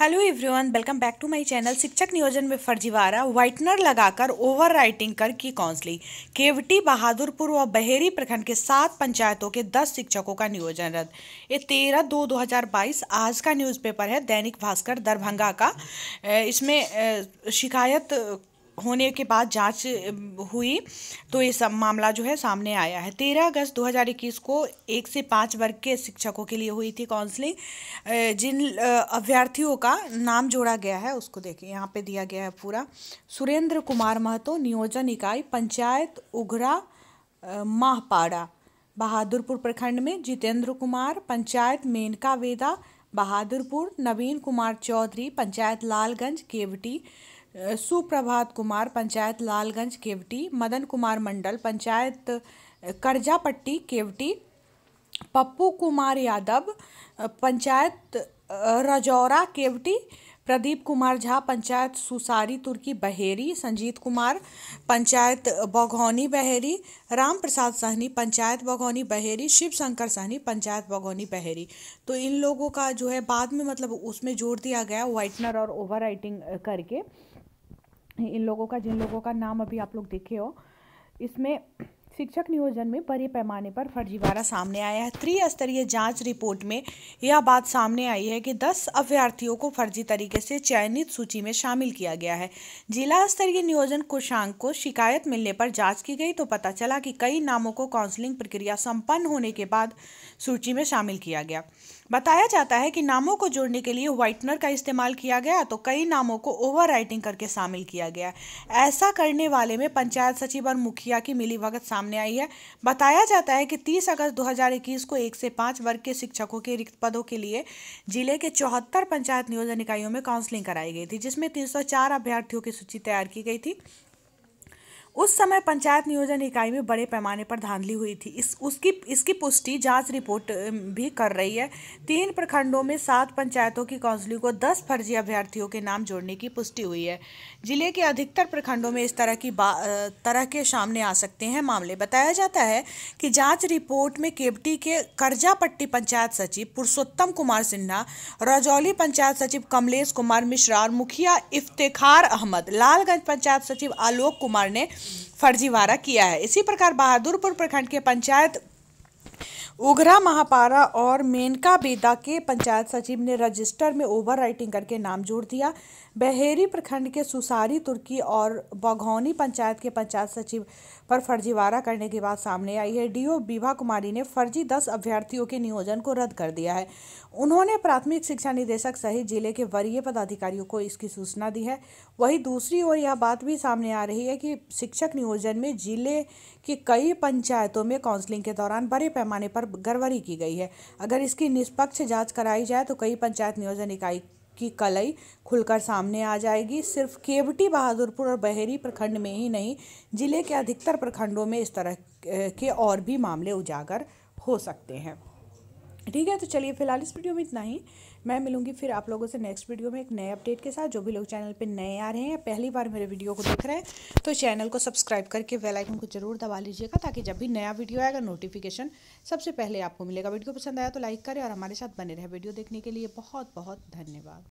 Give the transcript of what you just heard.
hello everyone welcome back to my channel शिक्षक नियोजन में फर्जीवाड़ा व्हाइटनर लगाकर ओवर राइटिंग कर की काउंसलिंग केवटी बहादुरपुर व बहेरी प्रखंड के सात पंचायतों के दस शिक्षकों का नियोजन रद्द ये तेरह दो दो हज़ार बाईस आज का न्यूज़पेपर है दैनिक भास्कर दरभंगा का इसमें शिकायत होने के बाद जांच हुई तो ये सब मामला जो है सामने आया है तेरह अगस्त 2021 को एक से पाँच वर्ग के शिक्षकों के लिए हुई थी काउंसलिंग जिन अभ्यर्थियों का नाम जोड़ा गया है उसको देखिए यहाँ पे दिया गया है पूरा सुरेंद्र कुमार महतो नियोजन इकाई पंचायत उघरा माहपाड़ा बहादुरपुर प्रखंड में जितेंद्र कुमार पंचायत मेनका वेदा बहादुरपुर नवीन कुमार चौधरी पंचायत लालगंज केवटी सुप्रभात कुमार पंचायत लालगंज केवटी मदन कुमार मंडल पंचायत करजापट्टी केवटी पप्पू कुमार यादव पंचायत रजौरा केवटी प्रदीप कुमार झा पंचायत सुसारी तुर्की बहेरी संजीत कुमार पंचायत बघौनी बहेरी राम प्रसाद सहनी पंचायत बघौनी बहेरी शिव शंकर सहनी पंचायत बघौनी बहेरी तो इन लोगों का जो है बाद में मतलब उसमें जोड़ दिया गया वाइटनर और ओवर करके इन लोगों का जिन लोगों का नाम अभी आप लोग देखे हो इसमें शिक्षक नियोजन में बड़े पैमाने पर फर्जीवाड़ा सामने आया है त्रिस्तरीय जांच रिपोर्ट में यह बात सामने आई है कि 10 अभ्यर्थियों को फर्जी तरीके से चयनित सूची में शामिल किया गया है जिला स्तरीय नियोजन कोषांग को शिकायत मिलने पर जांच की गई तो पता चला कि कई नामों को काउंसलिंग प्रक्रिया सम्पन्न होने के बाद सूची में शामिल किया गया बताया जाता है कि नामों को जोड़ने के लिए व्हाइटनर का इस्तेमाल किया गया तो कई नामों को ओवर करके शामिल किया गया ऐसा करने वाले में पंचायत सचिव और मुखिया की मिलीभगत सामने सामने आई है बताया जाता है कि 30 अगस्त 2021 को एक से पाँच वर्ग के शिक्षकों के रिक्त पदों के लिए जिले के चौहत्तर पंचायत नियोजन इकाइयों में काउंसलिंग कराई गई थी जिसमें 304 अभ्यर्थियों की सूची तैयार की गई थी उस समय पंचायत नियोजन इकाई में बड़े पैमाने पर धांधली हुई थी इस उसकी इसकी पुष्टि जांच रिपोर्ट भी कर रही है तीन प्रखंडों में सात पंचायतों की काउंसिलिंग को दस फर्जी अभ्यर्थियों के नाम जोड़ने की पुष्टि हुई है जिले के अधिकतर प्रखंडों में इस तरह की तरह के सामने आ सकते हैं मामले बताया जाता है कि जाँच रिपोर्ट में केवटी के करजापट्टी पंचायत सचिव पुरुषोत्तम कुमार सिन्हा रजौली पंचायत सचिव कमलेश कुमार मिश्रा और मुखिया इफ्तेखार अहमद लालगंज पंचायत सचिव आलोक कुमार ने फर्जीवाड़ा किया है इसी प्रकार बहादुरपुर प्रखंड के पंचायत उगरा महापारा और मेनका बेदा के पंचायत सचिव ने रजिस्टर में ओवर राइटिंग करके नाम जोड़ दिया बहेरी प्रखंड के सुसारी तुर्की और बघौनी पंचायत के पंचायत सचिव पर फर्जीवाड़ा करने की बात सामने आई है डीओ विभा कुमारी ने फर्जी दस अभ्यर्थियों के नियोजन को रद्द कर दिया है उन्होंने प्राथमिक शिक्षा निदेशक सहित जिले के वरीय पदाधिकारियों को इसकी सूचना दी है वहीं दूसरी ओर यह बात भी सामने आ रही है कि शिक्षक नियोजन में जिले की कई पंचायतों में काउंसलिंग के दौरान बड़े पैमाने पर गड़बड़ी की गई है अगर इसकी निष्पक्ष जांच कराई जाए तो कई पंचायत नियोजन इकाई की कलई खुलकर सामने आ जाएगी सिर्फ केवटी बहादुरपुर और बहेरी प्रखंड में ही नहीं जिले के अधिकतर प्रखंडों में इस तरह के और भी मामले उजागर हो सकते हैं ठीक है तो चलिए फिलहाल इस वीडियो में इतना ही मैं मिलूंगी फिर आप लोगों से नेक्स्ट वीडियो में एक नए अपडेट के साथ जो भी लोग चैनल पे नए आ रहे हैं पहली बार मेरे वीडियो को देख रहे हैं तो चैनल को सब्सक्राइब करके बेल आइकन को जरूर दबा लीजिएगा ताकि जब भी नया वीडियो आएगा नोटिफिकेशन सबसे पहले आपको मिलेगा वीडियो पसंद आया तो लाइक करें और हमारे साथ बने रहे वीडियो देखने के लिए बहुत बहुत धन्यवाद